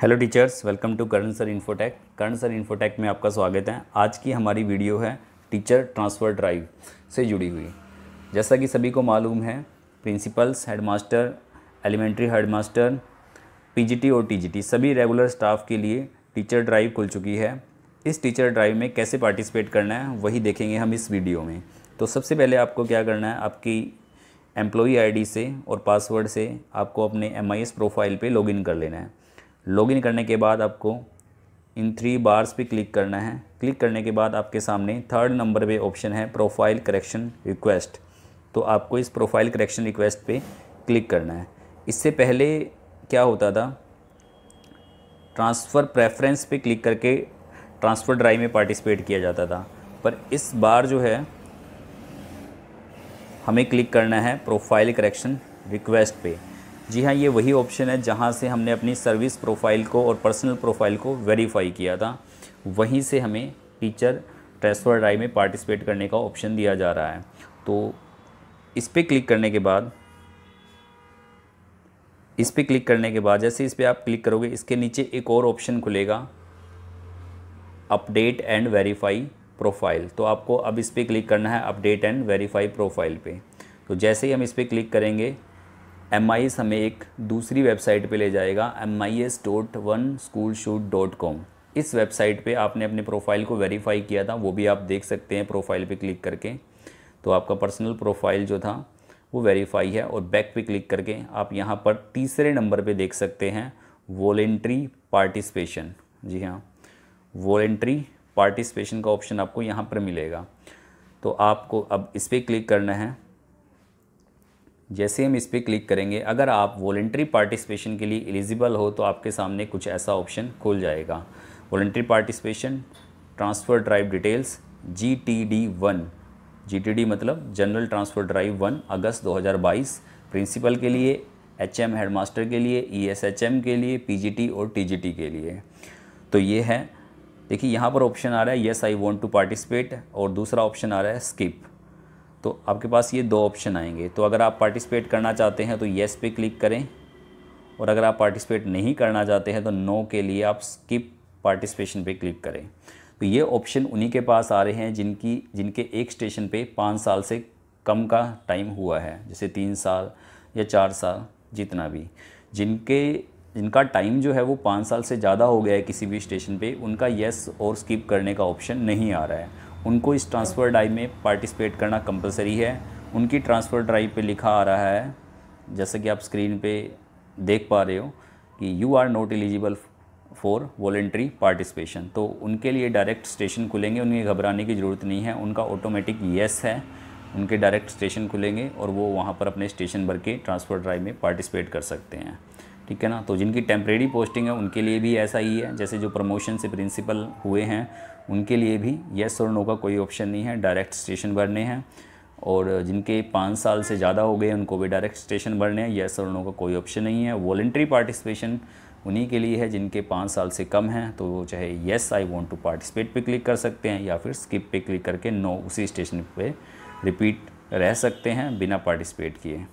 hello teachers welcome to Karan sir Infotech Karan sir Infotech में आपका स्वागत है आज की हमारी वीडियो है टीचर ट्रांसफ़र ड्राइव से जुड़ी हुई जैसा कि सभी को मालूम है principals headmaster elementary headmaster PGT और टीजीटी सभी रेगुलर स्टाफ के लिए टीचर ड्राइव खुल चुकी है इस टीचर ड्राइव में कैसे पार्टिसिपेट करना है वही देखेंगे हम इस वीडियो में तो सबसे पहले आपको क्या करना है आपकी एम्प्लॉई आईडी से और पासवर्ड से आपको अपने एमआईएस प्रोफाइल पे लॉगिन कर लेना है लॉगिन करने के बाद आपको इन थ्री बार्स पे क्लिक करना है क्लिक करने के बाद आपके सामने थर्ड नंबर पे ऑप्शन है प्रोफाइल करेक्शन रिक्वेस्ट तो आपको इस प्रोफाइल करेक्शन रिक्वेस्ट पे क्लिक करना है इससे पहले क्या होता था ट्रांसफ़र प्रेफरेंस पे क्लिक करके ट्रांसफ़र ड्राइव में पार्टिसिपेट किया जाता था पर इस बार जो है हमें क्लिक करना है प्रोफाइल करेक्शन रिक्वेस्ट पर जी हाँ ये वही ऑप्शन है जहाँ से हमने अपनी सर्विस प्रोफाइल को और पर्सनल प्रोफाइल को वेरीफाई किया था वहीं से हमें टीचर ट्रांसफर ड्राइव में पार्टिसिपेट करने का ऑप्शन दिया जा रहा है तो इस पर क्लिक करने के बाद इस पर क्लिक करने के बाद जैसे इस पर आप क्लिक करोगे इसके नीचे एक और ऑप्शन खुलेगा अपडेट एंड वेरीफाई प्रोफाइल तो आपको अब इस पर क्लिक करना है अपडेट एंड वेरीफाई प्रोफाइल पे तो जैसे ही हम इस पर क्लिक करेंगे एम आई एस हमें एक दूसरी वेबसाइट पे ले जाएगा M I S dot one school suite dot com इस वेबसाइट पे आपने अपने प्रोफाइल को वेरीफाई किया था वो भी आप देख सकते हैं प्रोफाइल पे क्लिक करके तो आपका पर्सनल प्रोफाइल जो था वो वेरीफाई है और बैक पे क्लिक करके आप यहाँ पर तीसरे नंबर पे देख सकते हैं वॉलेंट्री पार्टिसिपेशन जी हाँ वॉलेंट्री पार्टिसिपेशन का ऑप्शन आपको यहाँ पर मिलेगा तो आपको अब इस पर क्लिक करना है जैसे हम इस पर क्लिक करेंगे अगर आप वॉल्ट्री पार्टिसिपेशन के लिए एलिजिबल हो तो आपके सामने कुछ ऐसा ऑप्शन खुल जाएगा voluntary participation transfer drive details G T D one G T D मतलब general transfer drive one August 2022 principal के लिए एच एम हेडमास्टर के लिए ई एस एच एम के लिए पी जी टी और टी जी टी के लिए तो ये है देखिए यहाँ पर ऑप्शन आ रहा है yes I want to participate और दूसरा ऑप्शन आ रहा है स्किप तो आपके पास ये दो ऑप्शन आएंगे तो अगर आप पार्टिसिपेट करना चाहते हैं तो येस पे क्लिक करें और अगर आप पार्टिसिपेट नहीं करना चाहते हैं तो नो के लिए आप स्किप पार्टिसिपेशन पे क्लिक करें तो ये ऑप्शन उन्हीं के पास आ रहे हैं जिनकी जिनके एक स्टेशन पे पाँच साल से कम का टाइम हुआ है जैसे तीन साल या चार साल जितना भी जिनके जिनका टाइम जो है वो पाँच साल से ज़्यादा हो गया है किसी भी स्टेशन पे उनका येस और स्किप करने का ऑप्शन नहीं आ रहा है उनको इस ट्रांसफ़र ड्राइव में पार्टिसिपेट करना कंपलसरी है उनकी ट्रांसफ़र ड्राइव पे लिखा आ रहा है जैसे कि आप स्क्रीन पे देख पा रहे हो कि you are not eligible for voluntary participation तो उनके लिए डायरेक्ट स्टेशन खुलेंगे उन्हें घबराने की ज़रूरत नहीं है उनका ऑटोमेटिक येस है उनके डायरेक्ट स्टेशन खुलेंगे और वो वहाँ पर अपने स्टेशन भर के ट्रांसफर ड्राइव में पार्टिसिपेट कर सकते हैं ठीक है ना तो जिनकी टेम्प्रेरी पोस्टिंग है उनके लिए भी ऐसा ही है जैसे जो प्रमोशन से प्रिंसिपल हुए हैं उनके लिए भी येस और नो का कोई ऑप्शन नहीं है डायरेक्ट स्टेशन भरने हैं और जिनके पाँच साल से ज़्यादा हो गए उनको भी डायरेक्ट स्टेशन भरने हैं येस और नो का कोई ऑप्शन नहीं है वॉल्ट्री पार्टिसिपेशन उन्हीं के लिए है जिनके पाँच साल से कम हैं तो वो चाहे yes I want to participate पर क्लिक कर सकते हैं या फिर स्किप पे क्लिक करके नो उसी स्टेशन पर रिपीट रह सकते हैं बिना पार्टिसिपेट किए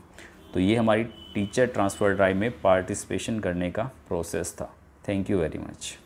तो ये हमारी टीचर ट्रांसफ़र ड्राइव में पार्टिसिपेशन करने का प्रोसेस था थैंक यू वेरी मच